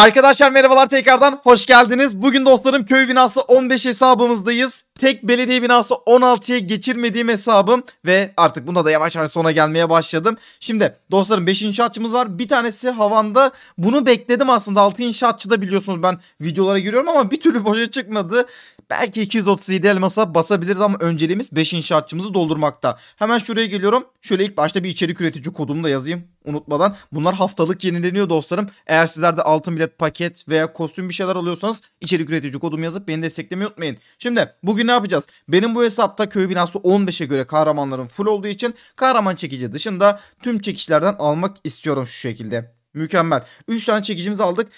Arkadaşlar merhabalar tekrardan hoş geldiniz. Bugün dostlarım köy binası 15 hesabımızdayız. Tek belediye binası 16'ya geçirmediğim hesabım ve artık buna da yavaş yavaş sona gelmeye başladım. Şimdi dostlarım 5 inşaatçımız var. Bir tanesi havanda. Bunu bekledim aslında 6 inşaatçı da biliyorsunuz ben videolara giriyorum ama bir türlü boşa çıkmadı. Belki 237 elmasa basabiliriz ama önceliğimiz 5 inşaatçımızı doldurmakta. Hemen şuraya geliyorum. Şöyle ilk başta bir içerik üretici kodumu da yazayım unutmadan. Bunlar haftalık yenileniyor dostlarım. Eğer sizler de altın bilet paket veya kostüm bir şeyler alıyorsanız içerik üretici kodumu yazıp beni desteklemeyi unutmayın. Şimdi bugün ne yapacağız? Benim bu hesapta köy binası 15'e göre kahramanların full olduğu için kahraman çekici dışında tüm çekişlerden almak istiyorum şu şekilde. Mükemmel. 3 tane çekicimizi aldık.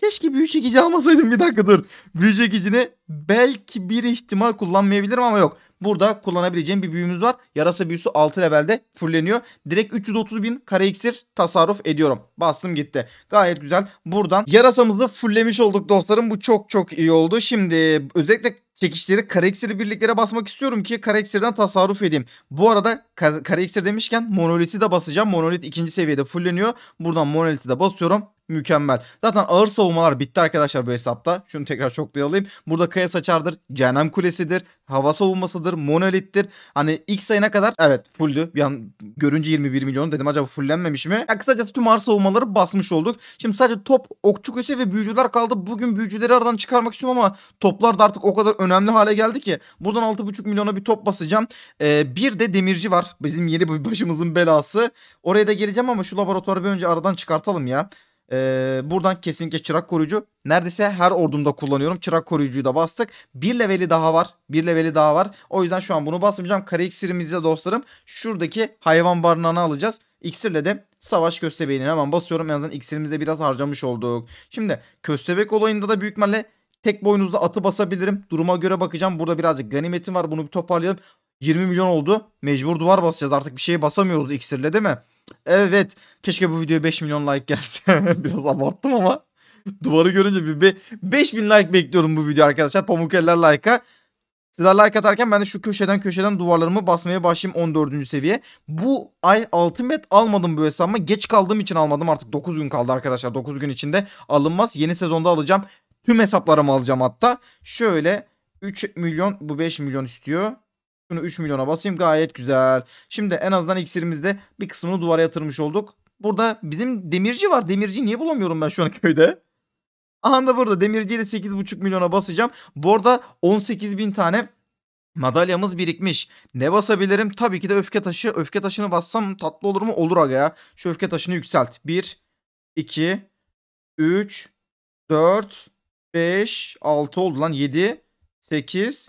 Keşke büyü çekici almasaydım bir dakika dur. Büyü çekicini belki bir ihtimal kullanmayabilirim ama yok. Burada kullanabileceğim bir büyümüz var. Yarasa büyüsü 6 levelde fulleniyor. Direkt 330 bin kare iksir tasarruf ediyorum. Bastım gitti. Gayet güzel. Buradan yarasamızı fulllemiş olduk dostlarım. Bu çok çok iyi oldu. Şimdi özellikle çekişleri kara birliklere basmak istiyorum ki kara tasarruf edeyim. Bu arada kara demişken monoliti de basacağım. Monolit ikinci seviyede fulleniyor. Buradan monoliti de basıyorum. Mükemmel. Zaten ağır savunmalar bitti arkadaşlar bu hesapta. Şunu tekrar çoklayalım. Burada Kaya Saçar'dır, Cehennem Kulesi'dir, Hava Savunması'dır, Monolit'tir. Hani ilk sayına kadar evet fulldü. Bir an görünce 21 milyon dedim acaba fullenmemiş mi? Ya kısacası tüm ağır savunmaları basmış olduk. Şimdi sadece top, okçu köse ve büyücüler kaldı. Bugün büyücüleri aradan çıkarmak istiyorum ama toplar da artık o kadar önemli hale geldi ki buradan 6,5 milyona bir top basacağım. Ee, bir de demirci var. Bizim yeni başımızın belası. Oraya da geleceğim ama şu laboratuvarı bir önce aradan çıkartalım ya. Ee, buradan kesinlikle çırak koruyucu. Neredeyse her ordumda kullanıyorum. Çırak koruyucuyu da bastık. Bir leveli daha var. Bir leveli daha var. O yüzden şu an bunu basmayacağım. kare iksirimizle dostlarım şuradaki hayvan barınağını alacağız. İksirle de savaş köstebeğini hemen basıyorum. En azından iksirimizde biraz harcamış olduk. Şimdi köstebek olayında da büyük ihtimalle Tek boynuzda atı basabilirim. Duruma göre bakacağım. Burada birazcık ganimetim var. Bunu bir toparlayalım. 20 milyon oldu. Mecbur duvar basacağız. Artık bir şeye basamıyoruz iksirle değil mi? Evet. Keşke bu videoya 5 milyon like gelsin. Biraz abarttım ama. Duvarı görünce bir, bir bin like bekliyorum bu video arkadaşlar. Pamuk eller like'a. Sizler like atarken ben de şu köşeden köşeden duvarlarımı basmaya başlayayım 14. seviye. Bu ay altın met almadım bu hesabıma. Geç kaldığım için almadım artık 9 gün kaldı arkadaşlar. 9 gün içinde alınmaz. Yeni sezonda alacağım. Tüm hesaplarımı alacağım hatta. Şöyle 3 milyon bu 5 milyon istiyor. Şunu 3 milyona basayım gayet güzel. Şimdi en azından iksirimizde bir kısmını duvara yatırmış olduk. Burada bizim demirci var. Demirci niye bulamıyorum ben şu an köyde? Aha da burada demirciyle 8,5 milyona basacağım. Bu arada 18 bin tane Madalyamız birikmiş. Ne basabilirim? Tabii ki de öfke taşı. Öfke taşını bassam tatlı olur mu? Olur aga ya. Şu öfke taşını yükselt. 1, 2, 3, 4, 5, 6 oldu lan 7, 8,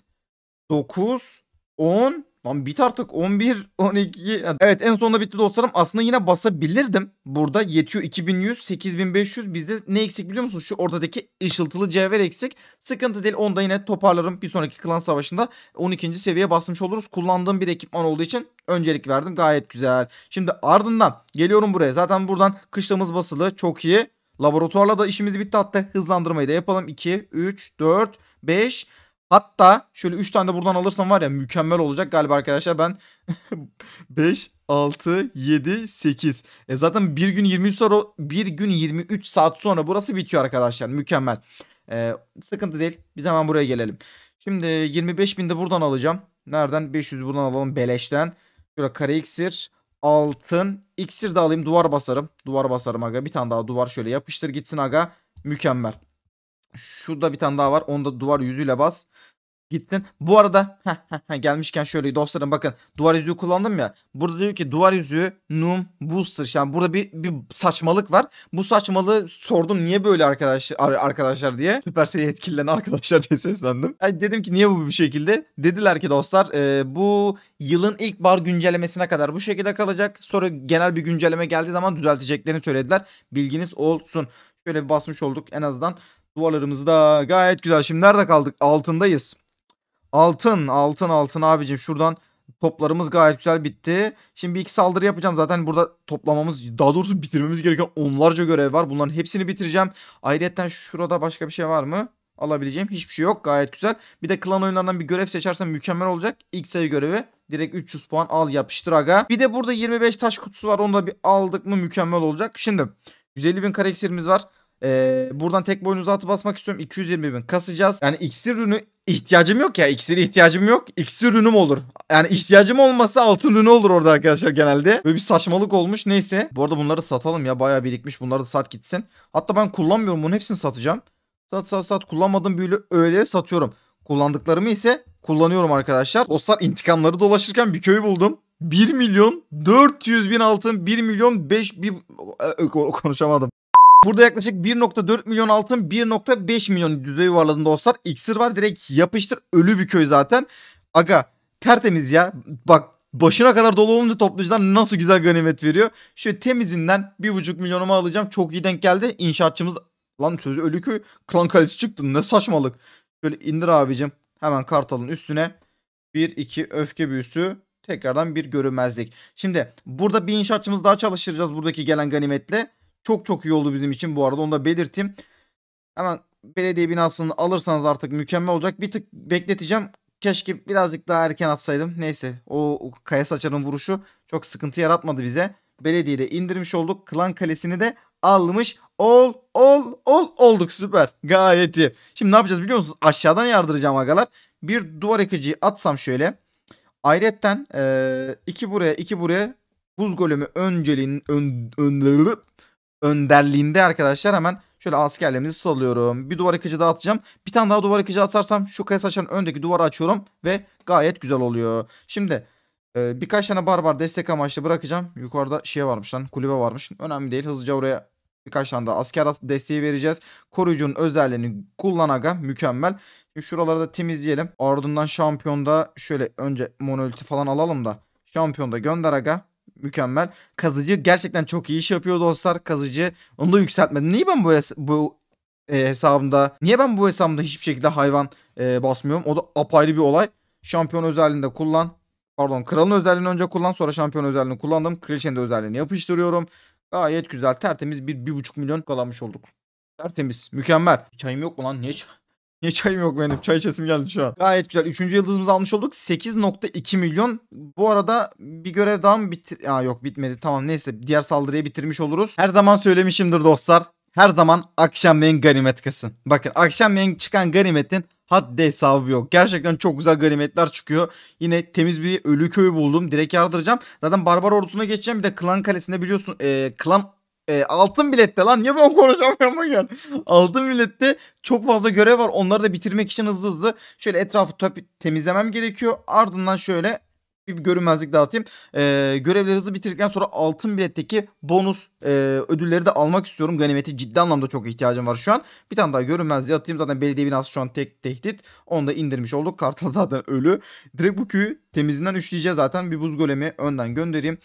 9, 10. Lan bit artık 11, 12. Evet en sonunda bitti dostlarım. Aslında yine basabilirdim. Burada yetiyor 2100, 8500. Bizde ne eksik biliyor musunuz? Şu ortadaki ışıltılı cevher eksik. Sıkıntı değil. Onda yine toparlarım. Bir sonraki klan savaşında 12. seviyeye basmış oluruz. Kullandığım bir ekipman olduğu için öncelik verdim. Gayet güzel. Şimdi ardından geliyorum buraya. Zaten buradan kışlamız basılı. Çok iyi. Laboratuvarla da işimiz bitti. Hatta hızlandırmayı da yapalım. 2, 3, 4, 5. Hatta şöyle 3 tane de buradan alırsam var ya mükemmel olacak galiba arkadaşlar. Ben 5, 6, 7, 8. E zaten bir gün 23 sonra bir gün 23 saat sonra burası bitiyor arkadaşlar. Mükemmel. E, sıkıntı değil. Biz hemen buraya gelelim. Şimdi 25 bin de buradan alacağım. Nereden? 500 buradan alalım beleşten. Şöyle kare iksir altın. İksir de alayım. Duvar basarım. Duvar basarım aga. Bir tane daha duvar şöyle yapıştır gitsin aga. Mükemmel. Şurada bir tane daha var. Onu da duvar yüzüyle bas. Gittin. Bu arada gelmişken şöyle dostlarım bakın duvar yüzüğü kullandım ya. Burada diyor ki duvar yüzüğü num booster. Yani burada bir, bir saçmalık var. Bu saçmalığı sordum niye böyle arkadaş, arkadaşlar diye. Süpersel yetkililerin arkadaşlar diye seslendim. Yani dedim ki niye bu bir şekilde. Dediler ki dostlar e, bu yılın ilk bar güncellemesine kadar bu şekilde kalacak. Sonra genel bir güncelleme geldiği zaman düzelteceklerini söylediler. Bilginiz olsun. Şöyle bir basmış olduk en azından. da gayet güzel. Şimdi nerede kaldık? Altındayız. Altın altın altın abicim şuradan toplarımız gayet güzel bitti. Şimdi bir iki saldırı yapacağım. Zaten burada toplamamız daha doğrusu bitirmemiz gereken onlarca görev var. Bunların hepsini bitireceğim. Ayrıca şurada başka bir şey var mı? Alabileceğim hiçbir şey yok. Gayet güzel. Bir de klan oyunlarından bir görev seçersen mükemmel olacak. İlk sayı görevi. Direkt 300 puan al yapıştır aga. Bir de burada 25 taş kutusu var. Onu da bir aldık mı mükemmel olacak. Şimdi 150 bin kare var. Ee, buradan tek boynuz altı basmak istiyorum. 220 bin kasacağız. Yani iksir ürünü ihtiyacım yok ya. İksir ihtiyacım yok. İksir ürünüm olur. Yani ihtiyacım olmasa altın ürünü olur orada arkadaşlar genelde. Böyle bir saçmalık olmuş. Neyse. Bu arada bunları satalım ya. Bayağı birikmiş. Bunları da sat gitsin. Hatta ben kullanmıyorum. Bunun hepsini satacağım. Sat sat sat. Kullanmadığım büyülü öğeleri satıyorum. Kullandıklarımı ise kullanıyorum arkadaşlar. Dostlar intikamları dolaşırken bir köy buldum. 1 milyon 400 bin altın 1 milyon 5 bir konuşamadım. Burada yaklaşık 1.4 milyon altın 1.5 milyon düzey yuvarladığında dostlar. İksir var direkt yapıştır ölü bir köy zaten. Aga tertemiz ya. Bak başına kadar dolu olunca toplayıcılar nasıl güzel ganimet veriyor. Şöyle temizinden 1.5 milyonumu alacağım. Çok iyi denk geldi. İnşaatçımız lan sözü ölü köy klan kalesi çıktı. Ne saçmalık. Şöyle indir abicim. Hemen kartalın üstüne. 1-2 öfke büyüsü tekrardan bir görünmezlik. Şimdi burada bir inşaatçımız daha çalıştıracağız buradaki gelen ganimetle. Çok çok iyi oldu bizim için bu arada onu da belirteyim. Hemen belediye binasını alırsanız artık mükemmel olacak. Bir tık bekleteceğim. Keşke birazcık daha erken atsaydım. Neyse o Kaya Saçar'ın vuruşu çok sıkıntı yaratmadı bize. Belediye indirmiş olduk. Klan Kalesi'ni de almış. Ol ol ol olduk süper. Gayet iyi. Şimdi ne yapacağız biliyor musunuz? Aşağıdan yardıracağım agalar. Bir duvar yıkıcıyı atsam şöyle. Ayretten e, iki buraya iki buraya buz golemi önceliğin ön, ön, önderliğinde arkadaşlar hemen şöyle askerlerimizi salıyorum. Bir duvar yıkıcı dağıtacağım. Bir tane daha duvar yıkıcı atarsam şu kaya saçan öndeki duvarı açıyorum ve gayet güzel oluyor. Şimdi e, birkaç tane barbar destek amaçlı bırakacağım. Yukarıda şey varmış lan kulübe varmış. Önemli değil hızlıca oraya birkaç tane daha asker desteği vereceğiz. Koruyucunun özelliğini kullan mükemmel. şuraları da temizleyelim. Ardından şampiyonda şöyle önce monolit falan alalım da. Şampiyonda gönder aga mükemmel. Kazıcı gerçekten çok iyi iş yapıyor dostlar. Kazıcı onu da yükseltmedi. Niye ben bu, bu e, hesabımda niye ben bu hesabımda hiçbir şekilde hayvan e, basmıyorum? O da apayrı bir olay. Şampiyon özelliğinde kullan. Pardon kralın özelliğini önce kullan sonra şampiyon özelliğini kullandım. Kraliçenin de özelliğini yapıştırıyorum. Gayet güzel tertemiz bir, bir buçuk milyon kalanmış olduk. Tertemiz mükemmel. Çayım yok mu lan niye çay? Niye çayım yok benim? Çay içesim geldi şu an. Gayet güzel. Üçüncü yıldızımızı almış olduk. 8.2 milyon. Bu arada bir görev daha mı bitir... Aa yok bitmedi. Tamam neyse. Diğer saldırıyı bitirmiş oluruz. Her zaman söylemişimdir dostlar. Her zaman akşamleyin ganimet kasın. Bakın akşamleyin çıkan ganimetin haddi hesabı yok. Gerçekten çok güzel ganimetler çıkıyor. Yine temiz bir ölü köyü buldum. Direkt yardıracağım. Zaten barbar ordusuna geçeceğim. Bir de klan kalesinde biliyorsun e, klan e, altın bilette lan niye ben konuşamıyorum bugün? altın bilette çok fazla görev var. Onları da bitirmek için hızlı hızlı şöyle etrafı temizlemem gerekiyor. Ardından şöyle bir görünmezlik dağıtayım. Ee, görevleri hızlı bitirdikten sonra altın biletteki bonus e, ödülleri de almak istiyorum. Ganimeti ciddi anlamda çok ihtiyacım var şu an. Bir tane daha görünmezliği atayım. Zaten belediye binası şu an tek tehdit. Onu da indirmiş olduk. Kartal zaten ölü. Direkt bu köyü temizinden üçleyeceğiz zaten. Bir buz golemi önden göndereyim.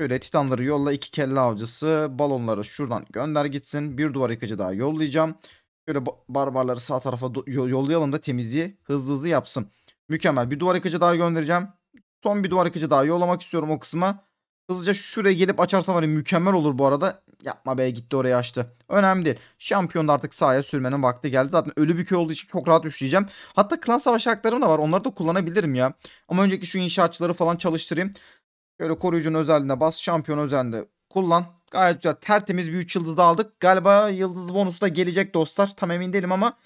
Şöyle titanları yolla iki kelle avcısı balonları şuradan gönder gitsin. Bir duvar yıkıcı daha yollayacağım. Şöyle barbarları sağ tarafa yollayalım da temizliği hızlı hızlı yapsın. Mükemmel bir duvar yıkıcı daha göndereceğim. Son bir duvar yıkıcı daha yollamak istiyorum o kısma. Hızlıca şuraya gelip açarsa var hani ya mükemmel olur bu arada. Yapma be gitti oraya açtı. Önemli değil. Şampiyon da artık sahaya sürmenin vakti geldi. Zaten ölü bir köy olduğu için çok rahat üçleyeceğim. Hatta klan savaş haklarım da var. Onları da kullanabilirim ya. Ama önceki şu inşaatçıları falan çalıştırayım. Şöyle koruyucunun özelliğine bas. Şampiyon özelliğinde kullan. Gayet güzel. Tertemiz bir 3 yıldız da aldık. Galiba yıldız bonusu da gelecek dostlar. Tam emin değilim ama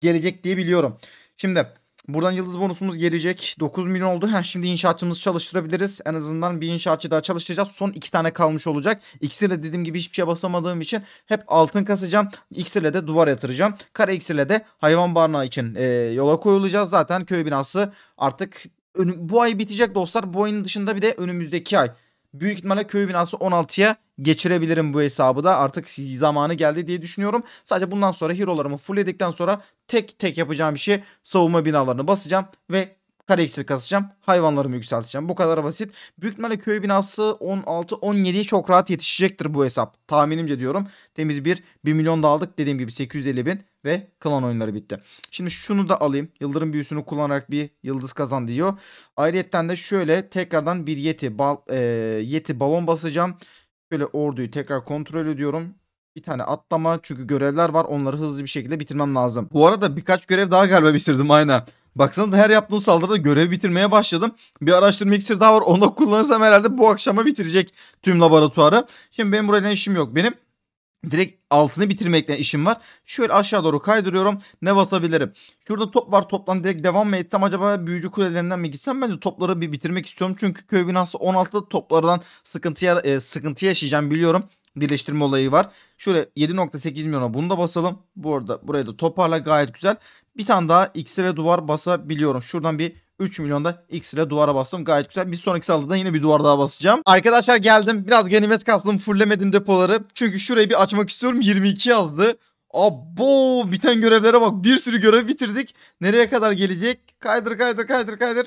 gelecek diye biliyorum. Şimdi buradan yıldız bonusumuz gelecek. 9 milyon oldu. Heh, şimdi inşaatçımızı çalıştırabiliriz. En azından bir inşaatçı daha çalıştıracağız. Son 2 tane kalmış olacak. İksirle dediğim gibi hiçbir şey basamadığım için hep altın kasacağım. İksirle de duvar yatıracağım. Kara iksirle de hayvan barınağı için e, yola koyulacağız. Zaten köy binası artık önüm, bu ay bitecek dostlar. Bu ayın dışında bir de önümüzdeki ay. Büyük ihtimalle köy binası 16'ya geçirebilirim bu hesabı da. Artık zamanı geldi diye düşünüyorum. Sadece bundan sonra hero'larımı full edikten sonra tek tek yapacağım bir şey savunma binalarını basacağım ve kare iksir kasacağım. Hayvanlarımı yükselteceğim. Bu kadar basit. Büyük ihtimalle köy binası 16-17'yi çok rahat yetişecektir bu hesap. Tahminimce diyorum. Temiz bir 1 milyon da aldık. Dediğim gibi 850 bin ve klan oyunları bitti. Şimdi şunu da alayım. Yıldırım büyüsünü kullanarak bir yıldız kazan diyor. Ayrıyeten de şöyle tekrardan bir yeti, bal, e, yeti balon basacağım. Şöyle orduyu tekrar kontrol ediyorum bir tane atlama çünkü görevler var onları hızlı bir şekilde bitirmem lazım. Bu arada birkaç görev daha galiba bitirdim aynen. Baksanıza her yaptığım saldırıda görevi bitirmeye başladım. Bir araştırma iksiri daha var. Onu da kullanırsam herhalde bu akşama bitirecek tüm laboratuvarı. Şimdi benim buraya işim yok. Benim Direkt altını bitirmekle işim var. Şöyle aşağı doğru kaydırıyorum. Ne basabilirim? Şurada top var. Toplan direkt devam mı etsem acaba büyücü kulelerinden mi gitsem? de topları bir bitirmek istiyorum. Çünkü köy binası 16'da toplardan sıkıntıya, e, sıkıntı yaşayacağım biliyorum. Birleştirme olayı var. Şöyle 7.8 milyona bunu da basalım. Bu arada burayı da toparla gayet güzel. Bir tane daha X-Ray duvar basabiliyorum. Şuradan bir 3 milyonda X ile duvara bastım. Gayet güzel. Bir sonraki saldırıda yine bir duvar daha basacağım. Arkadaşlar geldim. Biraz ganimet kastım. Fullemedim depoları. Çünkü şurayı bir açmak istiyorum. 22 yazdı. Abo biten görevlere bak. Bir sürü görev bitirdik. Nereye kadar gelecek? Kaydır kaydır kaydır kaydır.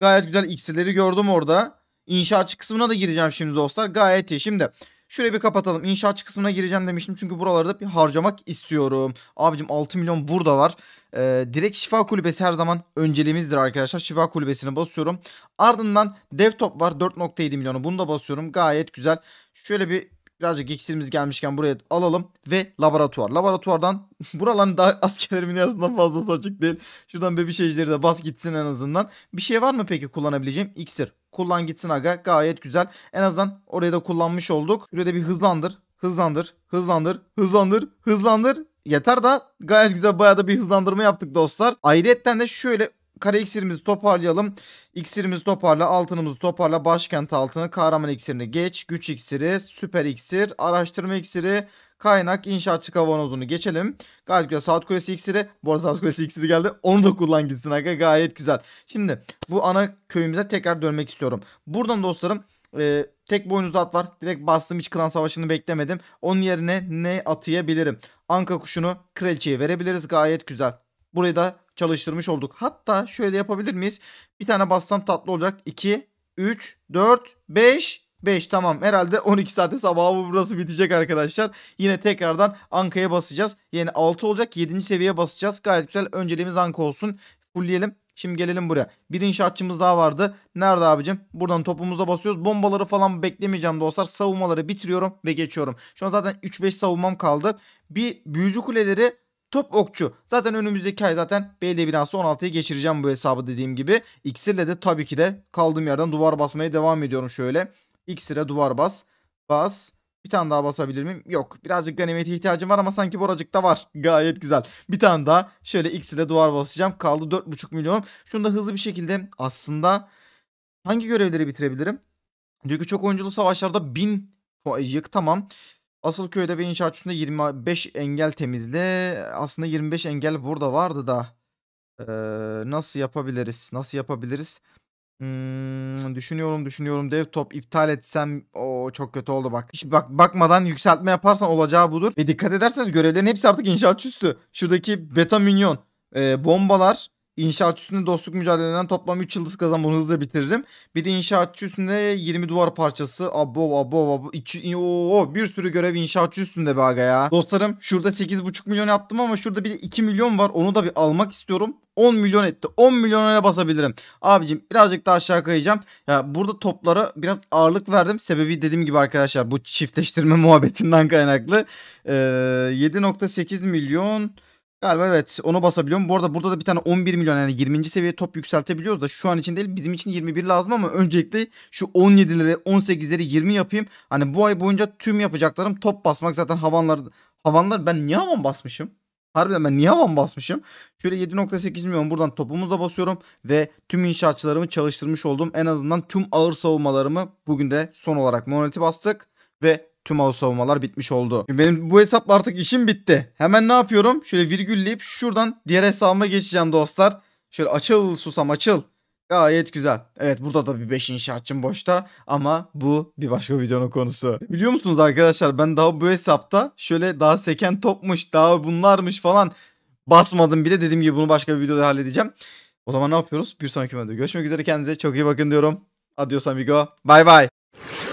Gayet güzel X'leri gördüm orada. İnşaatçı kısmına da gireceğim şimdi dostlar. Gayet iyi. Şimdi Şurayı bir kapatalım. İnşaat kısmına gireceğim demiştim. Çünkü buralarda bir harcamak istiyorum. Abicim 6 milyon burada var. Ee, direkt şifa kulübesi her zaman önceliğimizdir arkadaşlar. Şifa kulübesini basıyorum. Ardından dev top var 4.7 milyonu. Bunu da basıyorum. Gayet güzel. Şöyle bir Birazcık iksirimiz gelmişken buraya alalım ve laboratuvar. Laboratuvardan buraların daha askerlerimin yarısından fazlası açık değil. Şuradan bebişecileri de bas gitsin en azından. Bir şey var mı peki kullanabileceğim? İksir. Kullan gitsin aga gayet güzel. En azından oraya da kullanmış olduk. Şuraya bir hızlandır. Hızlandır, hızlandır, hızlandır, hızlandır yeter da gayet güzel bayağı da bir hızlandırma yaptık dostlar. Ayrıyetten de şöyle Kara iksirimizi toparlayalım. İksirimizi toparla. Altınımızı toparla. Başkent altını. Kahraman iksirini geç. Güç iksiri. Süper iksir. Araştırma iksiri. Kaynak inşaatçı kavanozunu geçelim. Gayet güzel. Saat Kulesi iksiri. Bu arada Saat Kulesi iksiri geldi. Onu da kullan gitsin. Aga. Gayet güzel. Şimdi bu ana köyümüze tekrar dönmek istiyorum. Buradan dostlarım e, tek boynuzlu at var. Direkt bastım hiç klan savaşını beklemedim. Onun yerine ne atayabilirim? Anka kuşunu kraliçeye verebiliriz. Gayet güzel. Burayı da çalıştırmış olduk. Hatta şöyle yapabilir miyiz? Bir tane bassam tatlı olacak. 2, 3, 4, 5, 5 tamam herhalde 12 saate sabahı bu burası bitecek arkadaşlar. Yine tekrardan Anka'ya basacağız. Yani 6 olacak 7. seviyeye basacağız. Gayet güzel önceliğimiz Anka olsun. Fullleyelim. Şimdi gelelim buraya. Bir inşaatçımız daha vardı. Nerede abicim? Buradan topumuza basıyoruz. Bombaları falan beklemeyeceğim dostlar. Savunmaları bitiriyorum ve geçiyorum. Şu an zaten 3-5 savunmam kaldı. Bir büyücü kuleleri Top okçu. Zaten önümüzdeki ay zaten belediye binası 16'yı geçireceğim bu hesabı dediğim gibi. İksirle de tabii ki de kaldığım yerden duvar basmaya devam ediyorum şöyle. İksire duvar bas. Bas. Bir tane daha basabilir miyim? Yok. Birazcık ganimete ihtiyacım var ama sanki boracıkta var. Gayet güzel. Bir tane daha şöyle X ile duvar basacağım. Kaldı 4,5 milyonum. Şunu da hızlı bir şekilde aslında hangi görevleri bitirebilirim? Diyor ki çok oyunculu savaşlarda 1000 yık tamam. Asıl köyde ve inşaatçısında 25 engel temizle. Aslında 25 engel burada vardı da. Ee, nasıl yapabiliriz? Nasıl yapabiliriz? Hmm, düşünüyorum düşünüyorum dev top iptal etsem o çok kötü oldu bak. Hiç bak bakmadan yükseltme yaparsan olacağı budur. Ve dikkat ederseniz görevlerin hepsi artık inşaatçı üstü. Şuradaki beta minyon, e, bombalar, İnşaatçı üstünde dostluk mücadeleden toplam 3 yıldız kazan bunu hızla bitiririm. Bir de inşaatçı üstünde 20 duvar parçası. Abo abo abo. İçi, oo, bir sürü görev inşaatçı üstünde be aga ya. Dostlarım şurada 8,5 milyon yaptım ama şurada bir de 2 milyon var. Onu da bir almak istiyorum. 10 milyon etti. 10 milyona basabilirim. Abicim birazcık daha aşağı kayacağım. Ya burada toplara biraz ağırlık verdim. Sebebi dediğim gibi arkadaşlar bu çiftleştirme muhabbetinden kaynaklı. Ee, 7.8 milyon Galiba evet onu basabiliyorum. Bu arada burada da bir tane 11 milyon yani 20. seviye top yükseltebiliyoruz da şu an için değil bizim için 21 lazım ama öncelikle şu 17'leri 18'leri 20 yapayım. Hani bu ay boyunca tüm yapacaklarım top basmak zaten havanlar havanlar ben niye havan basmışım? Harbiden ben niye havan basmışım? Şöyle 7.8 milyon buradan topumuzla basıyorum ve tüm inşaatçılarımı çalıştırmış oldum. En azından tüm ağır savunmalarımı bugün de son olarak monoliti bastık ve tüm ağ savunmalar bitmiş oldu. benim bu hesapla artık işim bitti. Hemen ne yapıyorum? Şöyle virgülleyip şuradan diğer hesabıma geçeceğim dostlar. Şöyle açıl susam açıl. Gayet güzel. Evet burada da bir 5 inşaatçım boşta ama bu bir başka videonun konusu. Biliyor musunuz arkadaşlar ben daha bu hesapta şöyle daha seken topmuş daha bunlarmış falan basmadım bile. Dediğim gibi bunu başka bir videoda halledeceğim. O zaman ne yapıyoruz? Bir sonraki videoda görüşmek üzere kendinize çok iyi bakın diyorum. Adios amigo. Bye bye.